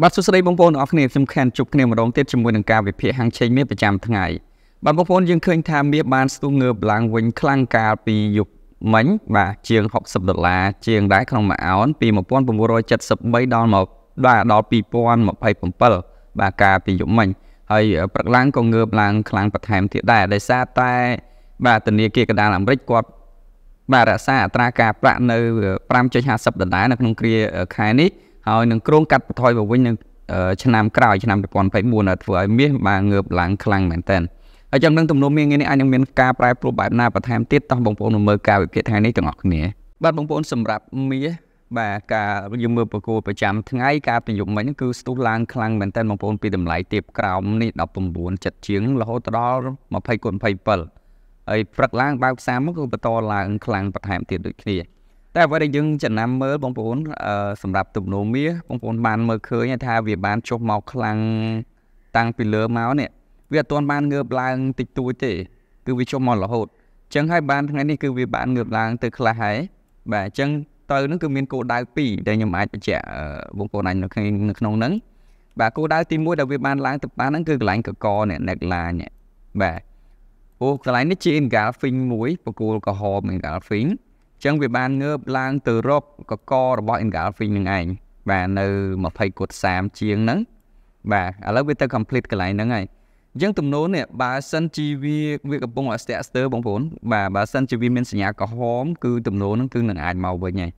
បាទសួស្តីបងប្អូនទាំងអស់គ្នាខ្ញុំខាន់ជួបគ្នាម្ដងទៀតជាមួយនឹងការវិភាគហាងឆេងមាសប្រចាំថ្ងៃបាទបងប្អូនយើងឃើញថាមាសបានស្ទុះងើបឡើងវិញខ្លាំងកាលពីយប់មិញបាទជាង60ដុល្លារជាងដែរក្នុងមួយអោនពី1973ដល់មកបាទដល់2027បាទកាលពីយប់មិញហើយព្រឹកឡើងក៏ងើបឡើងខ្លាំងបន្ថែមទៀតដែរដោយសារតែបាទធនាគារកណ្ដាលអាមេរិកគាត់បាទរក្សាអត្រាការប្រាក់នៅ5.50ដុល្លារនៅក្នុងគ្រាខែនេះហើយនឹងគ្រោងកាត់បន្ថយមកវិញនឹងឆ្នាំក្រោយឆ្នាំ2024ធ្វើឲ្យមាសបានងើបឡើងខ្លាំងមែនតើហើយចំណងទំនោរមានងារនេះអាចនឹងមានការប្រែប្រួលបែបណាបន្ថែមទៀតតោះបងប្អូនមើលការវិភាគថ្ងៃនេះទាំងអស់គ្នាបាទបងប្អូនសម្រាប់មាសបាទការយើងមើលប្រគល់ប្រចាំថ្ងៃការប្រយុទ្ធមិញគឺស្ទុះឡើងខ្លាំងមែនតើបងប្អូនពីតម្លៃទៀបក្រោមនេះ19ចិត្តជាងរហូតដល់20គុណ27ហើយព្រឹកឡើងបើកផ្សារមកគឺបន្តឡើងខ្លាំងបន្ថែមទៀតដូចគ្នាតែអ្វីដែលយើងចំណាំមើលបងប្អូនសម្រាប់ទំនោរមាសបងប្អូនបាន មើលឃើញថាវាបានចុះមកខ្លាំងតាំងពីលើមកនេះវាអត់ទាន់បានងើបឡើងតិចតួចទេគឺវាចុះមករហូតអញ្ចឹងហើយបានថ្ងៃនេះគឺវាបានងើបឡើង ទៅខ្លះហើយបាទអញ្ចឹងទៅនឹងគឺមានគោលដៅ2ដែលខ្ញុំអាចបញ្ជាក់បងប្អូនអាចនៅក្នុងហ្នឹងបាទគោលដៅទី1ដែលវាបានឡើងទៅបានហ្នឹងគឺកន្លែងកកនេះ neckline នេះបាទអូកន្លែងនេះជា engulfing មួយបកគោលកំហម engulfing ចឹងវាបានងើបឡើង ទៅរកកករបស់ engulfing នឹងឯងបាទនៅ20គុត30ជាងហ្នឹងបាទឥឡូវវាទៅ complete កន្លែងហ្នឹងហើយអញ្ចឹងទំនោរនេះបើសិនជាវាវាកំពុងឲ្យស្ទាក់ស្ទើរបងប្អូនបាទបើសិនជាវាមានសញ្ញាក្រហមគឺទំនោរហ្នឹងគឺនឹងអាចមកវិញហើយ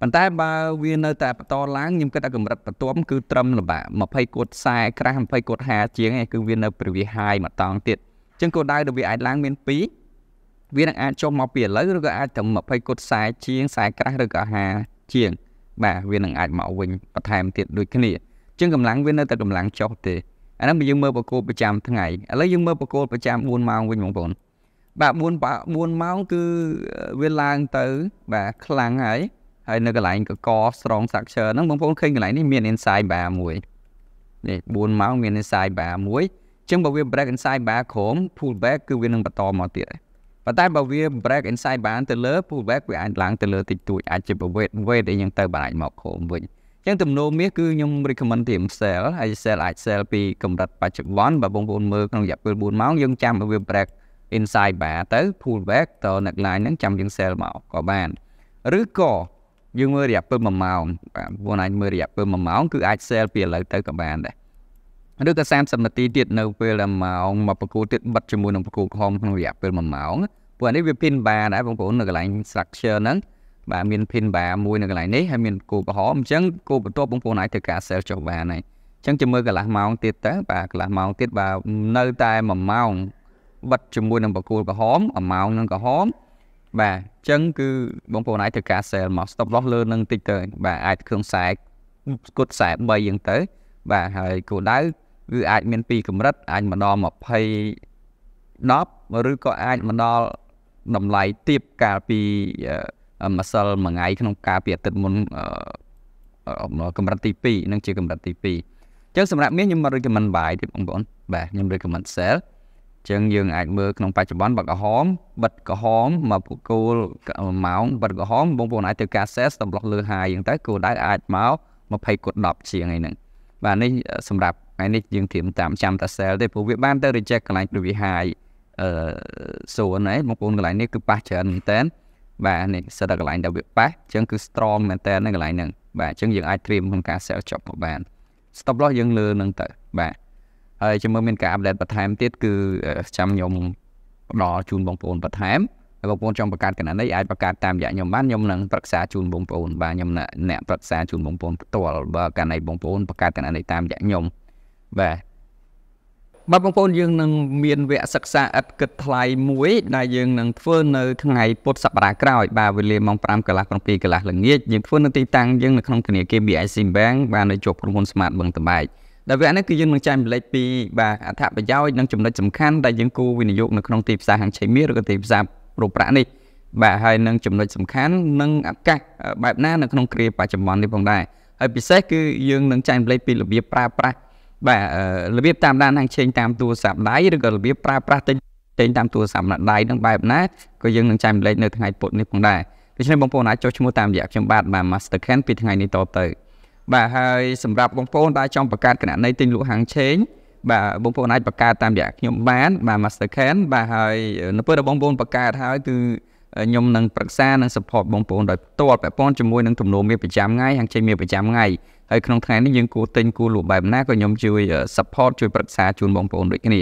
ប៉ុន្តែបើវានៅតែបន្តឡើងខ្ញុំគិតថាកម្រិតបន្ទាប់គឺត្រឹមលំបាក20គុត40ក្រាស់20គុត50ជាងឯងគឺវានៅប្រវាហាយមកតង់ទៀតអញ្ចឹងគោលដៅដែលវាអាចឡើងមាន2វានឹងអាចចុះមកពីឥឡូវឬក៏អាចទាំង20គុតខ្សែជាងខ្សែក្រាស់ឬក៏50ជាងបាទវានឹងអាចមកវិញបន្ថែមទៀតដូចគ្នាជាងកម្លាំងវានៅតែកម្លាំងចុះទេអាហ្នឹងយើងមើលបកគោប្រចាំថ្ងៃឥឡូវយើងមើលបកគោប្រចាំ4ម៉ោងវិញបងប្អូនបាទ4 4ម៉ោងគឺវាឡើងទៅ បាទខ្លាំងហើយហើយនៅកន្លែងកកស្រង structure ហ្នឹងបងប្អូនឃើញកន្លែងនេះមាន inside bar មួយនេះ4ម៉ោងមាន inside bar មួយអញ្ចឹងបើវា break inside bar ក្រោម pull back គឺវានឹងបន្តមកទៀតហើយប៉ុន្តែបើវា break inside បានទៅលើ pull back វាអាចឡើងទៅលើតិចតួចអាចជា weight weight អីយ៉ាងទៅបានអាចមកក្រោមវិញអញ្ចឹងទំនោរមាសគឺខ្ញុំ recommend ទៀម sell ហើយ sell អាច sell ពីកម្រិតបច្ចុប្បន្នបើបងប្អូនមើលក្នុងរយៈពេល4ម៉ោងយើងចាំឲ្យវា break inside bar ទៅ pull back ទៅ neck line ហ្នឹងចាំយើង sell មកក៏បាន ឬក៏យើងមើលរយៈពេល1ម៉ោងបាទបងអាចមើលរយៈពេល1ម៉ោង គឺអាច sell ពីឥឡូវទៅក៏បានដែរឬក៏30នាទីទៀតនៅពេលតែម៉ោងមកប្រគូទៀតបិទជាមួយនឹងប្រគូក្រហមក្នុងរយៈពេល1ម៉ោងព្រោះអានេះវា pin bar ដែរបងប្អូននៅកន្លែង structure ហ្នឹងបាទមាន pin bar មួយនៅកន្លែងនេះហើយមានគោក្រហមអញ្ចឹងគោបន្ទាប់បងប្អូនអាចធ្វើការ sell ចុះបានហើយអញ្ចឹងជាមួយកន្លះម៉ោងទៀតទៅបាទកន្លះម៉ោងទៀតបាទនៅតែ1ម៉ោងបិទជាមួយនឹងបកគោក្រហម1ម៉ោងនឹងក្រហមបាទអញ្ចឹងគឺបងប្អូនអាចធ្វើការ sell មក stop loss លើនឹងតិចទៅបាទអាចគ្រឿងខ្សែគុតខ្សែ3អញ្ចឹងទៅបាទហើយគោដៅគឺអាចមានពីរកម្រិតអាចមកដល់20 10ឬក៏អាចមកដល់តម្លៃទៀបកាលពីម្សិលមួយថ្ងៃក្នុងការពីអាទិត្យមុនកម្រិតទី2និងជាកម្រិតទី2អញ្ចឹងសម្រាប់មាសខ្ញុំមិន recommend បាយទេបងប្អូនបាទខ្ញុំ recommend sell អញ្ចឹងយើងអាចមើលក្នុង បច្ចុប្បន្នបើក្រហមបិទក្រហមមកពគោលម៉ោងបិទក្រហមបងប្អូនអាចធ្វើការ sell តម្លោះលើ high អញ្ចឹងទៅគោលដៅអាចមក20គត់10ជាងអីហ្នឹងបាទនេះសម្រាប់ថ្ងៃនេះយើងត្រៀមតាមចាំតា sell ទេព្រោះវាបានទៅ reject កន្លែងព្រោះវា high អឺសូនហ្នឹងបងប្អូនកន្លែងនេះគឺប៉ះច្រើនមែនតើបាទនេះសិតតែកន្លែងដែលវាប៉ះអញ្ចឹងគឺ strong មែនតើនៅកន្លែងហ្នឹងបាទអញ្ចឹងយើងអាចត្រៀមក្នុងការ sell ចប់មកបាន stop loss យើងលើនឹងទៅបាទហើយចាំមើលមានការ update បន្ថែមទៀតគឺចាំខ្ញុំផ្ដល់ជូនបងប្អូនបន្ថែមហើយបងប្អូនចង់បង្កើតកណ្ដាលនេះអាចបង្កើតតាមរយៈខ្ញុំបានខ្ញុំនឹងប្រឹក្សាជូនបងប្អូនបាទខ្ញុំអ្នកប្រឹក្សាជូនបងប្អូនផ្ទាល់បើកណ្ដាលបងប្អូនបង្កើតកណ្ដាលនេះតាមរយៈខ្ញុំបាទបាទបងប្អូនយើងនឹងមានវគ្គសិក្សាឥតគិតថ្លៃមួយដែលយើងនឹងធ្វើនៅថ្ងៃពុធសប្តាហ៍ក្រោយបាទវេលាម៉ោង5កន្លះ7កន្លះល្ងាចយើងធ្វើនៅទីតាំងយើងនៅក្នុងធនាគារ BIC Bank បាទនៅជាប់ក្រុមហ៊ុន Smart បឹងត្បែកដែលវគ្គនេះគឺយើងនឹងចែកម្លេចពីបាទអត្ថប្រយោជន៍និងចំណុចសំខាន់ដែលយើងគួរវិនិយោគនៅក្នុងទីផ្សារហាងឆេមៀឬក៏ទីផ្សាររូបប្រាក់នេះបាទហើយនឹងចំណុចសំខាន់និងឱកាសបែបណានៅក្នុងគ្រាបច្ចុប្បន្ននេះផងដែរហើយពិសេសគឺយើងនឹងចែកម្លេចពីរបៀបប្រើប្រាស់បាទរបៀបតាមដានហាងឆេងតាមទូរស័ព្ទដៃឬក៏របៀបប្រើប្រាស់ទិញទិញតាមទូរស័ព្ទដៃនឹងបែបណាក៏យើងនឹងចែករំលែកនៅថ្ងៃពុធនេះផងដែរដូច្នេះបងប្អូនអាចចុះឈ្មោះតាមរយៈខ្ញុំបាទបាទ Mastercard ពីថ្ងៃនេះតទៅបាទហើយសម្រាប់បងប្អូនដែលចង់បង្កើតគណនីទិញលក់ហាងឆេងបាទបងប្អូនអាចបង្កើតតាមរយៈខ្ញុំបានបាទ Mastercard បាទហើយ នៅពេលដែលបងប្អូនបង្កើតហើយគឺខ្ញុំនឹងប្រឹក្សានិង support បងប្អូនដោយផ្ទាល់ពាក់ព័ន្ធជាមួយនឹងទំនោរមានប្រចាំថ្ងៃហាងចេញមានប្រចាំថ្ងៃហើយក្នុងថ្ងៃនេះយើងគួរទិញគួរលក់បែបណាក៏ខ្ញុំជួយ support ជួយប្រឹក្សាជូនបងប្អូនដូចគ្នា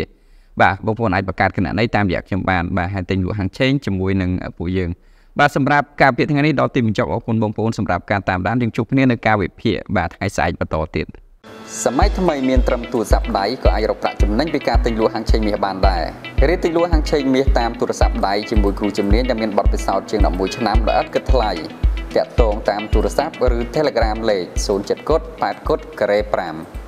បាទបងប្អូនអាចបង្កើតគណនីតាមរយៈខ្ញុំបានបាទហើយទិញលក់ហាងឆេងជាមួយនឹងពួកយើងបាទសម្រាប់ការពិភាក្សាថ្ងៃនេះដល់ទីបញ្ចប់អរគុណបងប្អូនសម្រាប់ការតាមដានយើងជួបគ្នានៅការវិភាគបាទថ្ងៃស្អែកបន្តទៀតសម័យថ្មីមានត្រឹមទូរស័ព្ទដៃក៏អាចរកប្រាក់ចំណេញពីការទិញលក់ហាងឆេងមាសបានដែររៀនទិញលក់ហាងឆេងមាសតាមទូរស័ព្ទដៃជាមួយគ្រូជំនាញដែលមានបទពិសោធន៍ជាង11ឆ្នាំដោយឥតគិតថ្លៃតាក់ទងតាមទូរស័ព្ទឬ Telegram លេខ07កុដ8កុដការ៉េ5